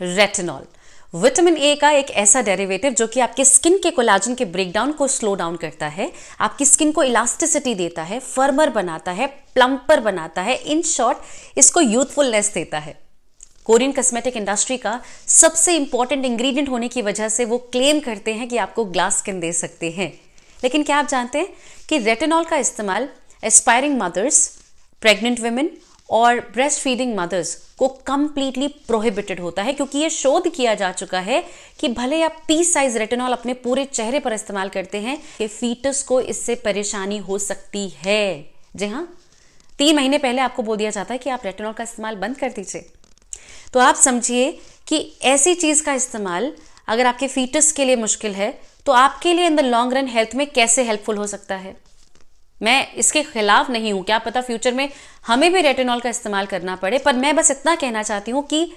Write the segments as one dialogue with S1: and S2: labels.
S1: Retinol vitamin A का एक ऐसा डेरिवेटिव जो कि आपके स्किन के कोलाजन के ब्रेकडाउन को स्लो डाउन करता है आपकी स्किन को इलास्टिसिटी देता है फर्मर बनाता है प्लम्पर बनाता है इन शॉर्ट इसको यूथफुलनेस देता है कोरियन कस्मेटिक इंडस्ट्री का सबसे इंपॉर्टेंट इंग्रेडिएंट होने की वजह से वो क्लेम करते हैं कि आपको ग्लास स्किन दे सकते हैं लेकिन क्या आप जानते हैं कि रेटेनॉल का इस्तेमाल एस्पायरिंग मदर्स प्रेग्नेंट वेमेन और ब्रेस्ट फीडिंग मदर्स को कम्प्लीटली प्रोहिबिटेड होता है क्योंकि ये शोध किया जा चुका है कि भले आप पी साइज रेटेनॉल अपने पूरे चेहरे पर इस्तेमाल करते हैं कि फीटस को इससे परेशानी हो सकती है जी हाँ तीन महीने पहले आपको बोल दिया जाता है कि आप रेटेनॉल का इस्तेमाल बंद कर दीजिए तो आप समझिए कि ऐसी चीज़ का इस्तेमाल अगर आपके फीटस के लिए मुश्किल है तो आपके लिए in the long run health में कैसे हेल्पफुल हो सकता है मैं इसके खिलाफ नहीं हूं क्या पता फ्यूचर में हमें भी रेटेनॉल का इस्तेमाल करना पड़े पर मैं बस इतना कहना चाहती हूं कि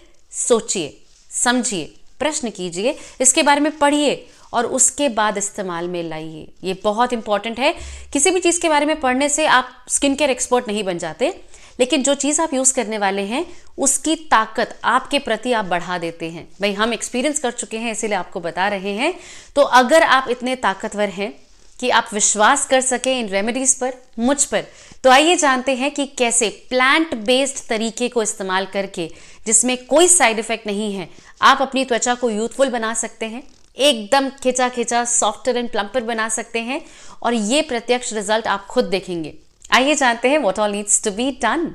S1: सोचिए समझिए प्रश्न कीजिए इसके बारे में पढ़िए और उसके बाद इस्तेमाल में लाइए ये बहुत इंपॉर्टेंट है किसी भी चीज़ के बारे में पढ़ने से आप स्किन केयर एक्सपर्ट नहीं बन जाते लेकिन जो चीज़ आप यूज़ करने वाले हैं उसकी ताकत आपके प्रति आप बढ़ा देते हैं भाई हम एक्सपीरियंस कर चुके हैं इसीलिए आपको बता रहे हैं तो अगर आप इतने ताकतवर हैं कि आप विश्वास कर सकें इन रेमेडीज पर मुझ पर तो आइए जानते हैं कि कैसे प्लांट बेस्ड तरीके को इस्तेमाल करके जिसमें कोई साइड इफेक्ट नहीं है आप अपनी त्वचा को यूथफुल बना सकते हैं एकदम खिंचा खिंचा सॉफ्टर एंड प्लम्पर बना सकते हैं और ये प्रत्यक्ष रिजल्ट आप खुद देखेंगे आइए जानते हैं what all needs to be done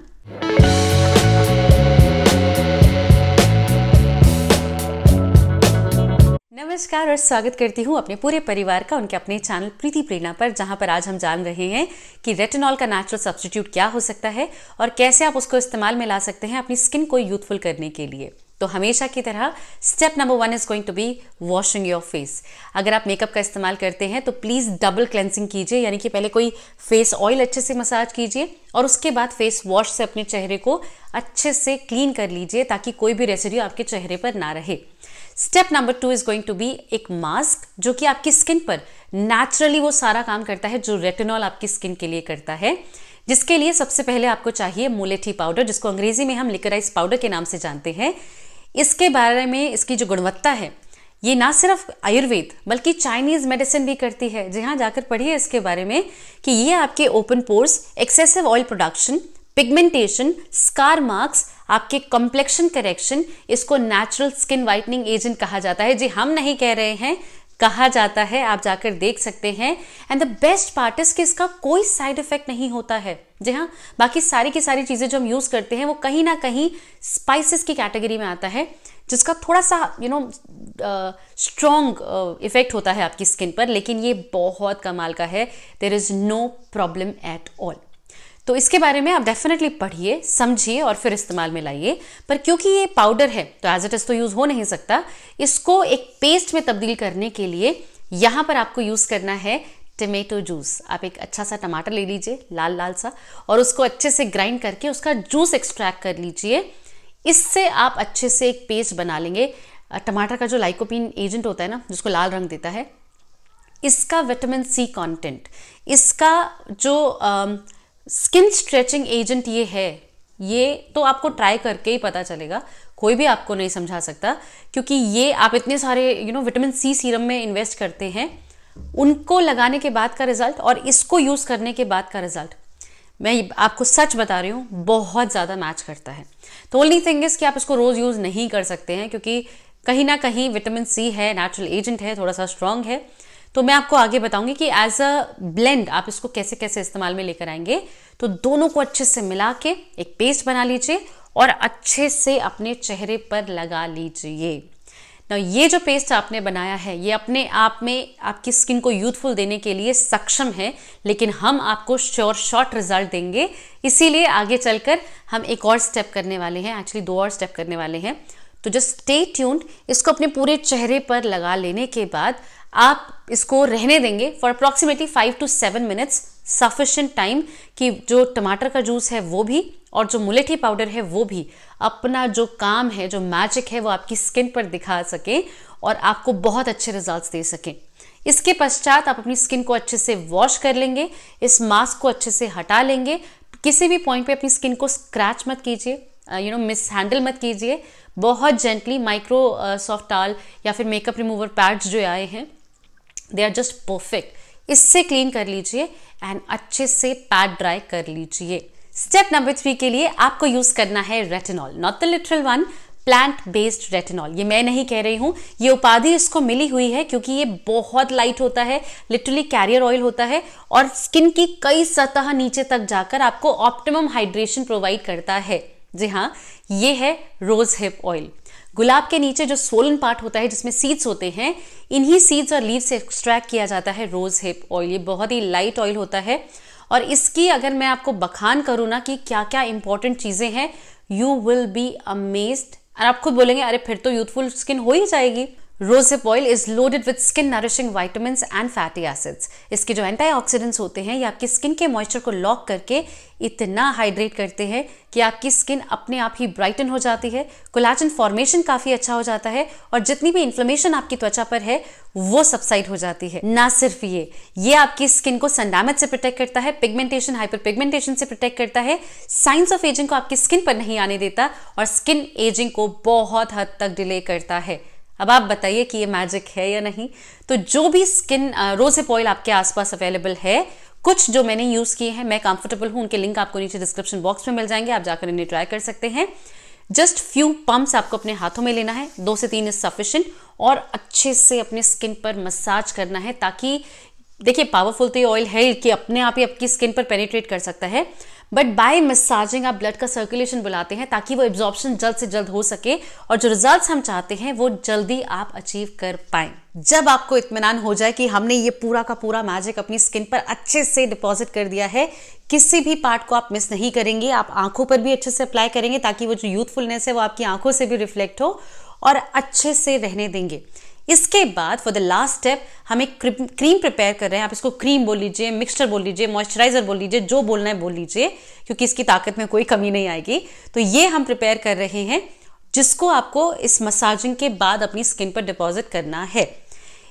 S1: नमस्कार और स्वागत करती हूँ अपने पूरे परिवार का उनके अपने चैनल प्रीति प्रेरणा पर जहाँ पर आज हम जान रहे हैं कि रेटिनॉल का नेचुरल सब्सटीट्यूट क्या हो सकता है और कैसे आप उसको इस्तेमाल में ला सकते हैं अपनी स्किन को यूथफुल करने के लिए तो हमेशा की तरह step number one is going to be washing your face अगर आप मेकअप का इस्तेमाल करते हैं तो प्लीज़ डबल क्लेंसिंग कीजिए यानी कि पहले कोई फेस ऑयल अच्छे से मसाज कीजिए और उसके बाद फेस वॉश से अपने चेहरे को अच्छे से क्लीन कर लीजिए ताकि कोई भी रेसिड्यू आपके चेहरे पर ना रहे step number two is going to be एक मास्क जो कि आपकी स्किन पर नेचुरली वो सारा काम करता है जो रेटिनॉल आपकी स्किन के लिए करता है जिसके लिए सबसे पहले आपको चाहिए मोलेठी पाउडर जिसको अंग्रेजी में हम लिकराइज पाउडर के नाम से जानते हैं इसके बारे में इसकी जो गुणवत्ता है ये ना सिर्फ आयुर्वेद बल्कि चाइनीज़ मेडिसिन भी करती है जी हाँ जाकर पढ़िए इसके बारे में कि ये आपके open pores excessive oil production pigmentation scar marks आपके कॉम्प्लेक्शन करेक्शन इसको नेचुरल स्किन वाइटनिंग एजेंट कहा जाता है जी हम नहीं कह रहे हैं कहा जाता है आप जाकर देख सकते हैं and the best part is कि इसका कोई साइड इफेक्ट नहीं होता है जी हाँ बाकी सारी की सारी चीज़ें जो हम यूज़ करते हैं वो कहीं ना कहीं स्पाइसेस की कैटेगरी में आता है जिसका थोड़ा सा यू नो स्ट्रॉन्ग इफेक्ट होता है आपकी स्किन पर लेकिन ये बहुत कमाल का है there is no problem at all तो इसके बारे में आप डेफिनेटली पढ़िए समझिए और फिर इस्तेमाल में लाइए पर क्योंकि ये पाउडर है तो एज इट इज़ तो यूज़ हो नहीं सकता इसको एक पेस्ट में तब्दील करने के लिए यहाँ पर आपको यूज़ करना है टमेटो जूस आप एक अच्छा सा टमाटर ले लीजिए लाल लाल सा और उसको अच्छे से ग्राइंड करके उसका जूस एक्सट्रैक्ट कर लीजिए इससे आप अच्छे से एक पेस्ट बना लेंगे टमाटर का जो लाइकोपिन एजेंट होता है ना जिसको लाल रंग देता है इसका विटामिन सी कंटेंट इसका जो स्किन स्ट्रेचिंग एजेंट ये है ये तो आपको ट्राई करके ही पता चलेगा कोई भी आपको नहीं समझा सकता क्योंकि ये आप इतने सारे you know vitamin C serum में इन्वेस्ट करते हैं उनको लगाने के बाद का रिजल्ट और इसको यूज़ करने के बाद का रिजल्ट मैं आपको सच बता रही हूँ बहुत ज़्यादा मैच करता है तो ओनली थिंग इज़ कि आप इसको रोज़ यूज़ नहीं कर सकते हैं क्योंकि कहीं ना कहीं विटामिन सी है नेचुरल एजेंट है थोड़ा सा स्ट्रांग है तो मैं आपको आगे बताऊंगी कि एज अ ब्लेंड आप इसको कैसे कैसे इस्तेमाल में लेकर आएंगे तो दोनों को अच्छे से मिला के एक पेस्ट बना लीजिए और अच्छे से अपने चेहरे पर लगा लीजिए ना ये जो पेस्ट आपने बनाया है ये अपने आप में आपकी स्किन को यूथफुल देने के लिए सक्षम है लेकिन हम आपको श्योर शॉर्ट रिजल्ट देंगे इसीलिए आगे चलकर हम एक और स्टेप करने वाले हैं एक्चुअली दो और स्टेप करने वाले हैं तो जस्ट स्टे ट्यून्ड इसको अपने पूरे चेहरे पर लगा लेने के बाद आप इसको रहने देंगे for approximately five to seven minutes sufficient time कि जो टमाटर का जूस है वो भी और जो मुलेठी पाउडर है वो भी अपना जो काम है जो मैजिक है वो आपकी स्किन पर दिखा सकें और आपको बहुत अच्छे रिजल्ट्स दे सकें इसके पश्चात आप अपनी स्किन को अच्छे से वॉश कर लेंगे इस मास्क को अच्छे से हटा लेंगे किसी भी पॉइंट पे अपनी स्किन को स्क्रैच मत कीजिए यू नो मिस हैंडल मत कीजिए बहुत जेंटली माइक्रो सॉफ्ट टाल या फिर मेकअप रिमूवर पैड्स जो आए हैं दे आर जस्ट परफेक्ट इससे क्लीन कर लीजिए एंड अच्छे से पैड ड्राई कर लीजिए स्टेप नंबर थ्री के लिए आपको यूज़ करना है retinol not the literal one plant based retinol ये मैं नहीं कह रही हूँ ये उपाधि इसको मिली हुई है क्योंकि ये बहुत लाइट होता है लिटरली कैरियर ऑयल होता है और स्किन की कई सतह नीचे तक जाकर आपको ऑप्टिमम हाइड्रेशन प्रोवाइड करता है जी हाँ ये है रोज हिप ऑयल गुलाब के नीचे जो सोलन पार्ट होता है जिसमें सीड्स होते हैं इन्हीं सीड्स और लीव से एक्सट्रैक्ट किया जाता है रोज हिप ऑयल ये बहुत ही लाइट ऑयल होता है और इसकी अगर मैं आपको बखान करूँ ना कि क्या क्या इंपॉर्टेंट चीज़ें हैं यू विल बी अमेज्ड और आप खुद बोलेंगे अरे फिर तो यूथफुल स्किन हो ही जाएगी rosehip oil is loaded with skin nourishing vitamin and fatty acids इसके जो एंटीऑक्सीडेंट्स होते हैं ये आपकी स्किन के मॉइस्चर को लॉक करके इतना हाइड्रेट करते हैं कि आपकी स्किन अपने आप ही ब्राइटन हो जाती है कोलाजन फॉर्मेशन काफ़ी अच्छा हो जाता है और जितनी भी इन्फ्लेमेशन आपकी त्वचा पर है वो सबसाइड हो जाती है ना सिर्फ ये ये आपकी स्किन को संडामेज से प्रोटेक्ट करता है पिगमेंटेशन हाइपर पिगमेंटेशन से प्रोटेक्ट करता है साइंस ऑफ एजिंग को आपकी स्किन पर नहीं आने देता और स्किन एजिंग को बहुत हद तक डिले करता है अब आप बताइए कि ये मैजिक है या नहीं तो जो भी स्किन रोजिप ऑयल आपके आसपास अवेलेबल है कुछ जो मैंने यूज़ किए हैं मैं कंफर्टेबल हूं उनके लिंक आपको नीचे डिस्क्रिप्शन बॉक्स में मिल जाएंगे आप जाकर इन्हें ट्राई कर सकते हैं जस्ट फ्यू पम्प्स आपको अपने हाथों में लेना है दो से तीन इज सफिशेंट और अच्छे से अपने स्किन पर मसाज करना है ताकि देखिए पावरफुल तो ये ऑयल है कि अपने आप ही आपकी स्किन पर पेनिट्रेट कर सकता है बट बाय मसाजिंग आप ब्लड का सर्कुलेशन बुलाते हैं ताकि वो एब्जॉर्प्शन जल्द से जल्द हो सके और जो रिजल्ट्स हम चाहते हैं वो जल्दी आप अचीव कर पाए जब आपको इतमान हो जाए कि हमने ये पूरा का पूरा मैजिक अपनी स्किन पर अच्छे से डिपॉजिट कर दिया है किसी भी पार्ट को आप मिस नहीं करेंगे आप आंखों पर भी अच्छे से अप्लाई करेंगे ताकि वो जो यूथफुलनेस है वो आपकी आंखों से भी रिफ्लेक्ट हो और अच्छे से रहने देंगे इसके बाद फॉर द लास्ट स्टेप हम एक क्रीम प्रिपेयर कर रहे हैं आप इसको क्रीम बोल लीजिए मिक्सचर बोल लीजिए मॉइस्चराइजर बोल लीजिए जो बोलना है बोल लीजिए क्योंकि इसकी ताकत में कोई कमी नहीं आएगी तो ये हम प्रिपेयर कर रहे हैं जिसको आपको इस मसाजिंग के बाद अपनी स्किन पर डिपॉजिट करना है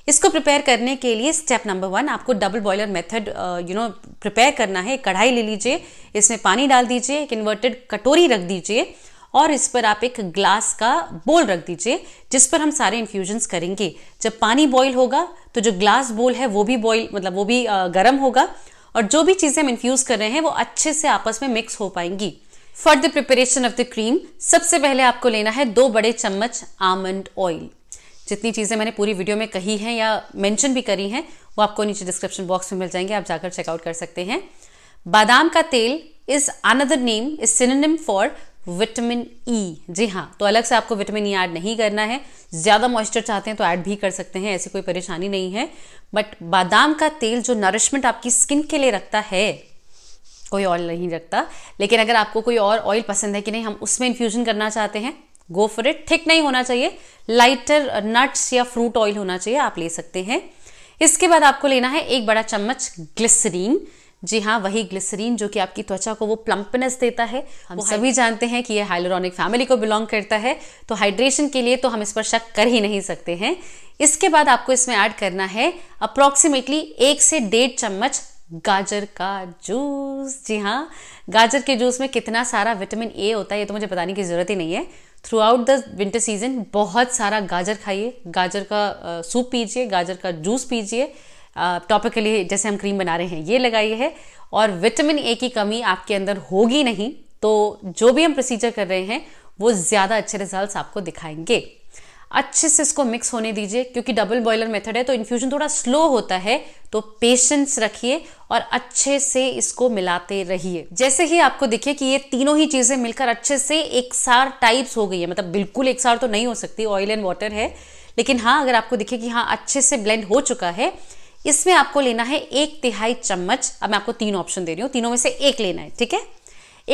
S1: इसको प्रिपेयर करने के लिए स्टेप नंबर वन आपको double boiler method you know prepare करना है कढ़ाई ले लीजिए इसमें पानी डाल दीजिए एक इन्वर्टेड कटोरी रख दीजिए और इस पर आप एक ग्लास का बोल रख दीजिए जिस पर हम सारे इन्फ्यूजन्स करेंगे जब पानी बॉईल होगा तो जो ग्लास बोल है वो भी बॉईल मतलब वो भी गर्म होगा और जो भी चीज़ें हम इन्फ्यूज़ कर रहे हैं वो अच्छे से आपस में मिक्स हो पाएंगी for the preparation of the cream सबसे पहले आपको लेना है दो बड़े चम्मच आमंड ऑयल जितनी चीज़ें मैंने पूरी वीडियो में कही हैं या मेंशन भी करी हैं वो आपको नीचे डिस्क्रिप्शन बॉक्स में मिल जाएंगे आप जाकर चेकआउट कर सकते हैं बादाम का तेल is another name is synonym for vitamin E e. जी हाँ तो अलग से आपको विटामिन ई e ऐड नहीं करना है ज़्यादा मॉइस्चर चाहते हैं तो ऐड भी कर सकते हैं ऐसी कोई परेशानी नहीं है बट बादाम का तेल जो नरिशमेंट आपकी स्किन के लिए रखता है कोई ऑयल नहीं रखता लेकिन अगर आपको कोई और ऑयल पसंद है कि नहीं हम उसमें इन्फ्यूजन करना चाहते हैं गो फॉर इट थिक नहीं होना चाहिए लाइटर नट्स या फ्रूट ऑयल होना चाहिए आप ले सकते हैं इसके बाद आपको लेना है एक बड़ा चम्मच ग्लिसरीन जी हाँ वही ग्लिसरीन जो कि आपकी त्वचा को वो प्लम्पनेस देता है हम सभी जानते हैं कि ये हाइलोरॉनिक फैमिली को बिलोंग करता है तो हाइड्रेशन के लिए तो हम इस पर शक कर ही नहीं सकते हैं इसके बाद आपको इसमें ऐड करना है अप्रॉक्सीमेटली एक से डेढ़ चम्मच गाजर का जूस जी हाँ गाजर के जूस में कितना सारा विटामिन ए होता है ये तो मुझे बताने की ज़रूरत ही नहीं है throughout the winter season बहुत सारा गाजर खाइए गाजर का सूप पीजिए गाजर का जूस पीजिए टॉपिकली जैसे हम क्रीम बना रहे हैं ये लगाइए है और विटामिन ए की कमी आपके अंदर होगी नहीं तो जो भी हम प्रोसीजर कर रहे हैं वो ज़्यादा अच्छे रिजल्ट आपको दिखाएंगे अच्छे से इसको मिक्स होने दीजिए क्योंकि डबल बॉयलर मेथड है तो इन्फ्यूजन थोड़ा स्लो होता है तो पेशेंस रखिए और अच्छे से इसको मिलाते रहिए जैसे ही आपको दिखे कि ये तीनों ही चीज़ें मिलकर अच्छे से एक सार टाइप्स हो गई है मतलब बिल्कुल एक सार तो नहीं हो सकती ऑयल एंड वाटर है लेकिन हाँ अगर आपको दिखे कि हाँ अच्छे से ब्लेंड हो चुका है इसमें आपको लेना है एक तिहाई चम्मच अब मैं आपको तीन ऑप्शन दे रही हूँ तीनों में से एक लेना है ठीक है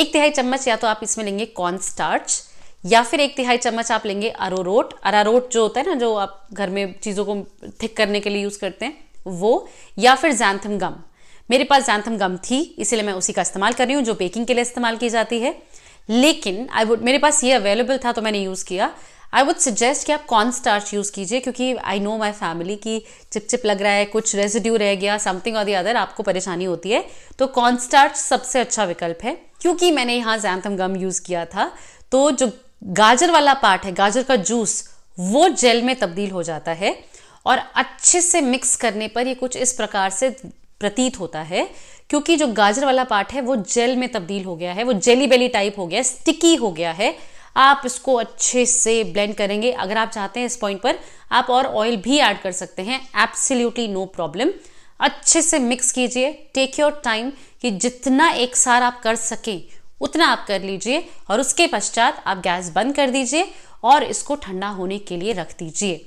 S1: एक तिहाई चम्मच या तो आप इसमें लेंगे कॉर्न स्टार्च या फिर एक तिहाई चम्मच आप लेंगे अरोरोट अरारोट जो होता है ना जो आप घर में चीज़ों को थिक करने के लिए यूज़ करते हैं वो या फिर जैंथम गम मेरे पास जैंथम गम थी इसीलिए मैं उसी का इस्तेमाल कर रही हूँ जो बेकिंग के लिए इस्तेमाल की जाती है लेकिन आई वुड मेरे पास ये अवेलेबल था तो मैंने यूज़ किया आई वुड सजेस्ट कि आप कॉर्न स्टार्च यूज़ कीजिए क्योंकि आई नो माई फैमिली की चिपचिप लग रहा है कुछ रेजिड्यू रह गया समथिंग और दी अदर आपको परेशानी होती है तो कॉर्न स्टार्च सबसे अच्छा विकल्प है क्योंकि मैंने यहाँ जैंथम गम यूज़ किया था तो जो गाजर वाला पार्ट है गाजर का जूस वो जेल में तब्दील हो जाता है और अच्छे से मिक्स करने पर ये कुछ इस प्रकार से प्रतीत होता है क्योंकि जो गाजर वाला पार्ट है वो जेल में तब्दील हो गया है वो जेली बेली टाइप हो गया है स्टिकी हो गया है आप इसको अच्छे से ब्लेंड करेंगे अगर आप चाहते हैं इस पॉइंट पर आप और ऑयल भी ऐड कर सकते हैं एप्सिल्यूटली नो प्रॉब्लम अच्छे से मिक्स कीजिए टेक योर टाइम कि जितना एक सार आप कर सकें उतना आप कर लीजिए और उसके पश्चात आप गैस बंद कर दीजिए और इसको ठंडा होने के लिए रख दीजिए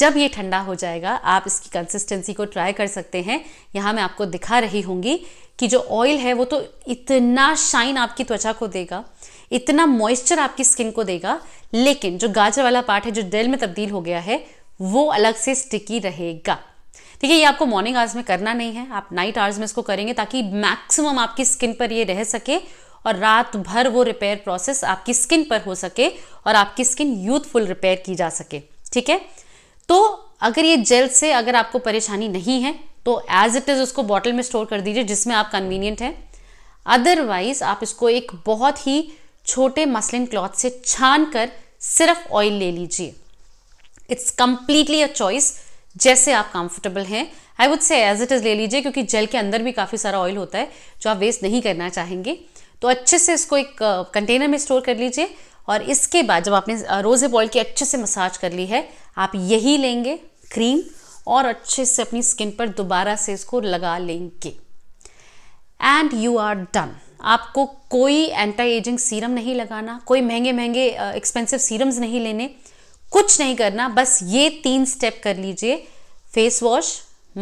S1: जब ये ठंडा हो जाएगा आप इसकी कंसिस्टेंसी को ट्राई कर सकते हैं यहाँ मैं आपको दिखा रही होंगी कि जो ऑयल है वो तो इतना शाइन आपकी त्वचा को देगा इतना मॉइस्चर आपकी स्किन को देगा लेकिन जो गाजर वाला पार्ट है जो जेल में तब्दील हो गया है वो अलग से स्टिकी रहेगा ठीक है ये आपको मॉर्निंग आवर्स में करना नहीं है आप नाइट आवर्स में इसको करेंगे ताकि मैक्सिमम आपकी स्किन पर ये रह सके और रात भर वो रिपेयर प्रोसेस आपकी स्किन पर हो सके और आपकी स्किन यूथफुल रिपेयर की जा सके ठीक है तो अगर ये जेल से अगर आपको परेशानी नहीं है तो एज इट इज़ उसको बॉटल में स्टोर कर दीजिए जिसमें आप कन्वीनियंट है अदरवाइज आप इसको एक बहुत ही छोटे मसलिन क्लॉथ से छान कर सिर्फ ऑयल ले लीजिए इट्स कम्प्लीटली अ चॉइस जैसे आप कंफर्टेबल हैं I would say as it is ले लीजिए क्योंकि जेल के अंदर भी काफ़ी सारा ऑयल होता है जो आप वेस्ट नहीं करना चाहेंगे तो अच्छे से इसको एक कंटेनर में स्टोर कर लीजिए और इसके बाद जब आपने रोज़े बॉयल की अच्छे से मसाज कर ली है आप यही लेंगे क्रीम और अच्छे से अपनी स्किन पर दोबारा से इसको लगा लेंगे एंड यू आर डन आपको कोई एंटी एजिंग सीरम नहीं लगाना कोई महंगे महंगे एक्सपेंसिव सीरम्स नहीं लेने कुछ नहीं करना बस ये तीन स्टेप कर लीजिए face wash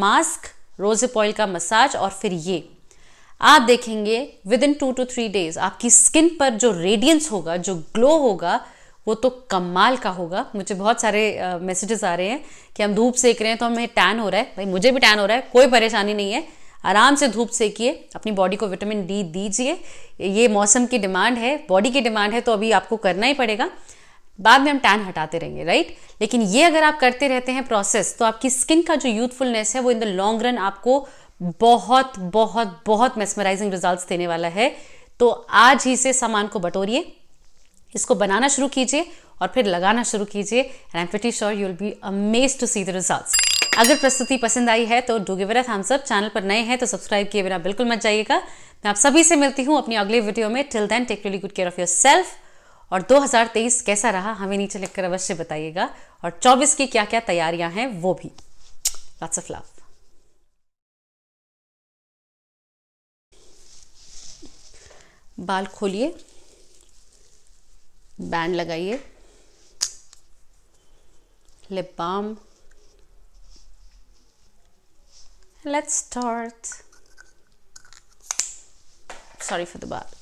S1: mask rosehip oil का मसाज और फिर ये आप देखेंगे within two two three days आपकी स्किन पर जो रेडियंस होगा जो ग्लो होगा वो तो कमाल का होगा मुझे बहुत सारे मैसेजेस uh, आ रहे हैं कि हम धूप सेक रहे हैं तो हमें टैन हो रहा है भाई मुझे भी टैन हो रहा है कोई परेशानी नहीं है आराम से धूप सेकिए अपनी बॉडी को विटामिन डी दीजिए ये मौसम की डिमांड है बॉडी की डिमांड है तो अभी आपको करना ही पड़ेगा बाद में हम टैन हटाते रहेंगे राइट लेकिन ये अगर आप करते रहते हैं प्रोसेस तो आपकी स्किन का जो यूथफुलनेस है वो इन द लॉन्ग रन आपको बहुत बहुत बहुत मेस्मराइजिंग रिजल्ट्स देने वाला है तो आज ही से सामान को बटोरिए इसको बनाना शुरू कीजिए और फिर लगाना शुरू कीजिए and I am pretty sure you will be amazed to see the results अगर प्रस्तुति पसंद आई है तो do give a thumbs up channel पर नए हैं तो सब्सक्राइब किए बिना बिल्कुल मत जाइएगा मैं आप सभी से मिलती हूँ अपनी अगले वीडियो में till then take really good care of your self और 2023 कैसा रहा हमें नीचे लिखकर अवश्य बताइएगा और 24 की क्या क्या तैयारियां हैं वो भी लॉट्स ऑफ लव बाल खोलिए बैंड लगाइए lip balm let's start sorry for the butt